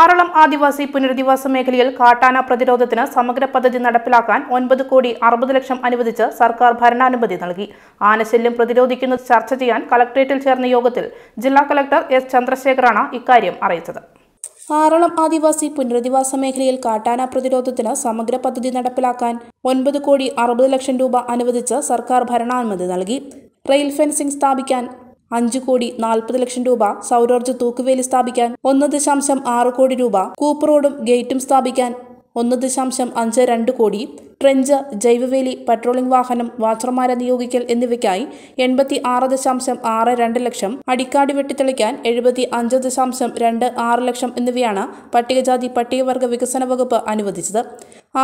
ആറളം ആദിവാസി പുനരധിവാസ മേഖലയിൽ കാട്ടാന പ്രതിരോധത്തിന് സമഗ്ര പദ്ധതി നടപ്പിലാക്കാൻ ഒൻപത് കോടി അറുപത് ലക്ഷം അനുവദിച്ച് സർക്കാർ ഭരണാനുമതി നൽകി ആനശല്യം പ്രതിരോധിക്കുന്നത് ചർച്ച ചെയ്യാൻ കളക്ട്രേറ്റിൽ ചേർന്ന യോഗത്തിൽ ജില്ലാ കളക്ടർ എസ് ചന്ദ്രശേഖറാണ് ഇക്കാര്യം അറിയിച്ചത് ആറളം ആദിവാസി പുനരധിവാസ മേഖലയിൽ കാട്ടാന പ്രതിരോധത്തിന് സമഗ്ര പദ്ധതി നടപ്പിലാക്കാൻ ഒൻപത് കോടി അറുപത് ലക്ഷം രൂപ അനുവദിച്ച് സർക്കാർ ഭരണാനുമതി നൽകി റെയിൽ ഫെൻസിംഗ് സ്ഥാപിക്കാൻ അഞ്ച് കോടി നാൽപ്പത് ലക്ഷം രൂപ സൗരോർജ്ജ തൂക്കുവേലി സ്ഥാപിക്കാൻ ഒന്ന് ദശാംശം ആറ് കോടി രൂപ കൂപ്പ് റോഡും ഗേറ്റും സ്ഥാപിക്കാൻ ഒന്ന് ദശാംശം അഞ്ച് രണ്ട് കോടി ട്രെഞ്ച് ജൈവവേലി പട്രോളിംഗ് വാഹനം വാച്ചർമാരെ നിയോഗിക്കൽ എന്നിവയ്ക്കായി എൺപത്തി ആറ് ദശാംശം ആറ് രണ്ട് ലക്ഷം അടിക്കാട് വെട്ടിത്തെളിക്കാൻ എഴുപത്തി അഞ്ച് ദശാംശം രണ്ട് ആറ് ലക്ഷം എന്നിവയാണ് പട്ടികജാതി പട്ടികവർഗ വികസന വകുപ്പ് അനുവദിച്ചത്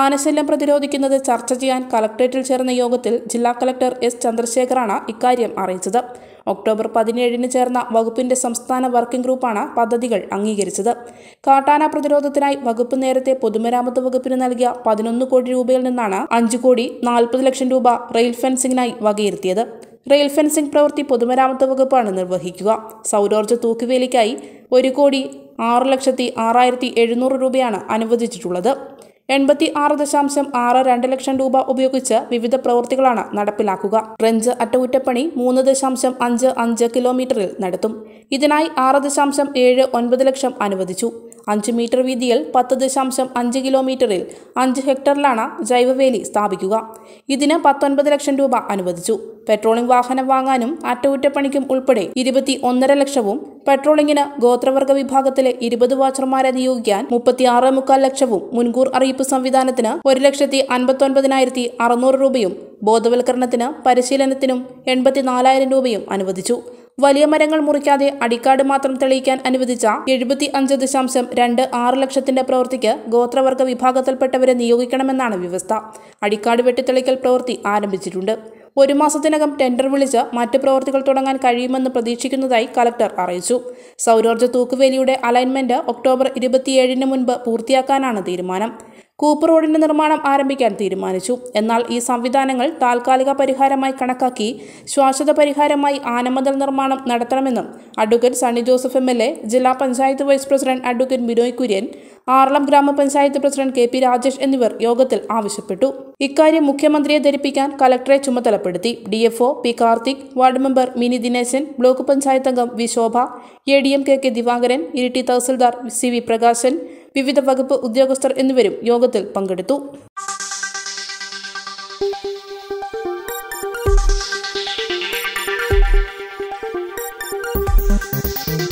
ആനശല്യം പ്രതിരോധിക്കുന്നത് ചർച്ച ചെയ്യാൻ കളക്ട്രേറ്റിൽ ചേർന്ന യോഗത്തിൽ ജില്ലാ കളക്ടർ എസ് ചന്ദ്രശേഖറാണ് ഇക്കാര്യം അറിയിച്ചത് ഒക്ടോബർ പതിനേഴിന് ചേർന്ന വകുപ്പിന്റെ സംസ്ഥാന വർക്കിംഗ് ഗ്രൂപ്പാണ് പദ്ധതികൾ അംഗീകരിച്ചത് കാട്ടാന പ്രതിരോധത്തിനായി വകുപ്പ് നേരത്തെ പൊതുമരാമത്ത് വകുപ്പിന് നൽകിയ പതിനൊന്ന് കോടി രൂപയിൽ നിന്നാണ് അഞ്ചു കോടി നാൽപ്പത് ലക്ഷം രൂപ റെയിൽ ഫെൻസിംഗിനായി വകയിരുത്തിയത് റെയിൽ ഫെൻസിംഗ് പ്രവൃത്തി പൊതുമരാമത്ത് വകുപ്പാണ് നിർവഹിക്കുക സൗരോർജ്ജ തൂക്കുവേലിക്കായി ഒരു കോടി ആറ് ലക്ഷത്തി ആറായിരത്തി എഴുന്നൂറ് രൂപയാണ് അനുവദിച്ചിട്ടുള്ളത് എൺപത്തി ആറ് ദശാംശം ആറ് രണ്ട് ലക്ഷം രൂപ ഉപയോഗിച്ച് വിവിധ പ്രവൃത്തികളാണ് നടപ്പിലാക്കുക ട്രഞ്ച് അറ്റകുറ്റപ്പണി മൂന്ന് ദശാംശം അഞ്ച് അഞ്ച് കിലോമീറ്ററിൽ നടത്തും ഇതിനായി ആറ് ദശാംശം ഏഴ് ഒൻപത് ലക്ഷം അനുവദിച്ചു അഞ്ച് മീറ്റർ വീതിയിൽ പത്ത് ദശാംശം അഞ്ച് കിലോമീറ്ററിൽ അഞ്ച് ഹെക്ടറിലാണ് ജൈവവേലി സ്ഥാപിക്കുക ഇതിന് പത്തൊൻപത് ലക്ഷം രൂപ അനുവദിച്ചു പെട്രോളിംഗ് വാഹനം വാങ്ങാനും അറ്റകുറ്റപ്പണിക്കും ഉൾപ്പെടെ ഇരുപത്തി ഒന്നര ലക്ഷവും പെട്രോളിംഗിന് ഗോത്രവർഗ വിഭാഗത്തിലെ ഇരുപത് വാച്ചർമാരെ നിയോഗിക്കാൻ മുപ്പത്തിയാറ് മുക്കാൽ ലക്ഷവും മുൻകൂർ അറിയിപ്പ് സംവിധാനത്തിന് ഒരു ലക്ഷത്തി അൻപത്തൊൻപതിനായിരത്തി അറുന്നൂറ് രൂപയും ബോധവൽക്കരണത്തിന് പരിശീലനത്തിനും എൺപത്തിനാലായിരം രൂപയും അനുവദിച്ചു വലിയ മരങ്ങൾ മുറിക്കാതെ അടിക്കാട് മാത്രം തെളിയിക്കാൻ അനുവദിച്ച എഴുപത്തി അഞ്ച് ദശാംശം രണ്ട് ആറ് ലക്ഷത്തിന്റെ പ്രവൃത്തിക്ക് ഗോത്രവർഗ വിഭാഗത്തിൽപ്പെട്ടവരെ നിയോഗിക്കണമെന്നാണ് വ്യവസ്ഥ അടിക്കാട് വെട്ടിത്തെളിക്കൽ പ്രവൃത്തി ആരംഭിച്ചിട്ടുണ്ട് ഒരു മാസത്തിനകം ടെൻഡർ വിളിച്ച് മറ്റ് പ്രവൃത്തികൾ തുടങ്ങാൻ കഴിയുമെന്ന് പ്രതീക്ഷിക്കുന്നതായി കലക്ടർ അറിയിച്ചു സൗരോർജ്ജ തൂക്കുവേലിയുടെ അലൈൻമെന്റ് ഒക്ടോബർ ഇരുപത്തിയേഴിന് മുൻപ് പൂർത്തിയാക്കാനാണ് തീരുമാനം കൂപ്പർ റോഡിന്റെ നിർമ്മാണം ആരംഭിക്കാൻ തീരുമാനിച്ചു എന്നാൽ ഈ സംവിധാനങ്ങൾ താൽക്കാലിക പരിഹാരമായി കണക്കാക്കി ശാശ്വത പരിഹാരമായി ആനമതൽ നിർമ്മാണം നടത്തണമെന്നും അഡ്വക്കേറ്റ് സണ്ണി ജോസഫ് എം ജില്ലാ panchayat vice president advocate Binoy Kurian Aralam ഗ്രാമപഞ്ചായത്ത് പ്രസിഡന്റ് കെ പി രാജേഷ് എന്നിവർ യോഗത്തിൽ ആവശ്യപ്പെട്ടു ഇക്കാര്യം മുഖ്യമന്ത്രിയെ ധരിപ്പിക്കാൻ കലക്ടറെ ചുമതലപ്പെടുത്തി D F O P Karthik ward member Mini Dineshan block panchayat അംഗം V Shobha A D M K K Divakaran Iritty തഹസിൽദാർ സി വി പ്രകാശൻ വിവിധ വകുപ്പ് ഉദ്യോഗസ്ഥർ എന്നിവരും യോഗത്തിൽ പങ്കെടുത്തു Thank you.